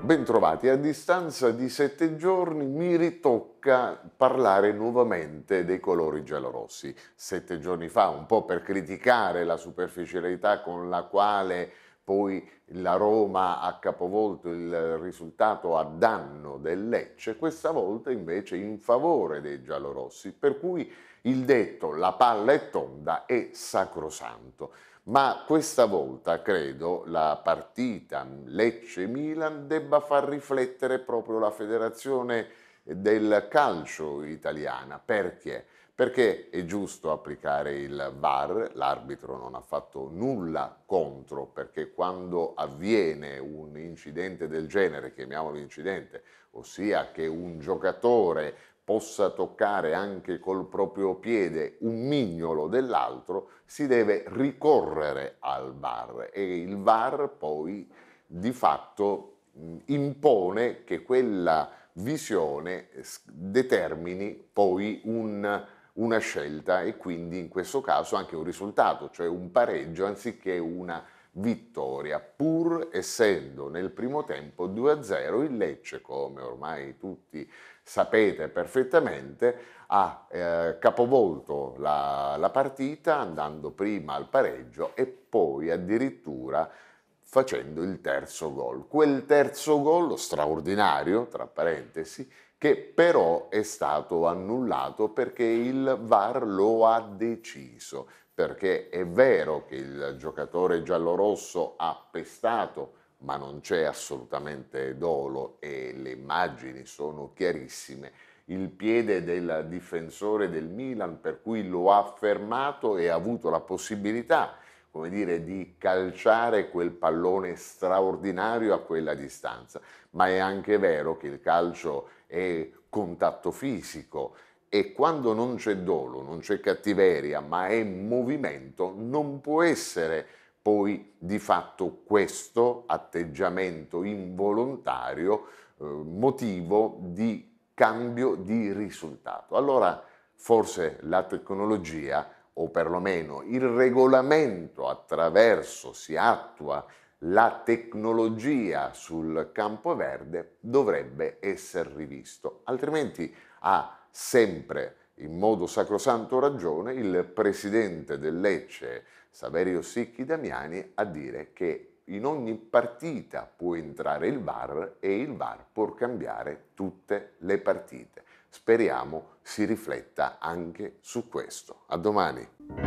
Bentrovati, a distanza di sette giorni mi ritocca parlare nuovamente dei colori giallorossi. Sette giorni fa, un po' per criticare la superficialità con la quale poi la Roma ha capovolto il risultato a danno del Lecce, questa volta invece in favore dei giallorossi, per cui il detto la palla è tonda è sacrosanto. Ma questa volta credo la partita Lecce-Milan debba far riflettere proprio la federazione del calcio italiana. Perché? perché è giusto applicare il VAR, l'arbitro non ha fatto nulla contro, perché quando avviene un incidente del genere, chiamiamolo incidente, ossia che un giocatore possa toccare anche col proprio piede un mignolo dell'altro, si deve ricorrere al VAR e il VAR poi di fatto impone che quella visione determini poi un una scelta e quindi in questo caso anche un risultato, cioè un pareggio anziché una vittoria, pur essendo nel primo tempo 2-0 il Lecce, come ormai tutti sapete perfettamente, ha eh, capovolto la, la partita andando prima al pareggio e poi addirittura facendo il terzo gol. Quel terzo gol straordinario, tra parentesi, che però è stato annullato perché il VAR lo ha deciso, perché è vero che il giocatore giallorosso ha pestato, ma non c'è assolutamente dolo e le immagini sono chiarissime. Il piede del difensore del Milan per cui lo ha fermato e ha avuto la possibilità come dire, di calciare quel pallone straordinario a quella distanza, ma è anche vero che il calcio è contatto fisico e quando non c'è dolo, non c'è cattiveria, ma è movimento, non può essere poi di fatto questo atteggiamento involontario eh, motivo di cambio di risultato. Allora forse la tecnologia o perlomeno il regolamento attraverso si attua la tecnologia sul campo verde dovrebbe essere rivisto, altrimenti ha sempre in modo sacrosanto ragione il presidente del Lecce Saverio Sicchi Damiani a dire che in ogni partita può entrare il VAR e il VAR può cambiare tutte le partite speriamo si rifletta anche su questo. A domani!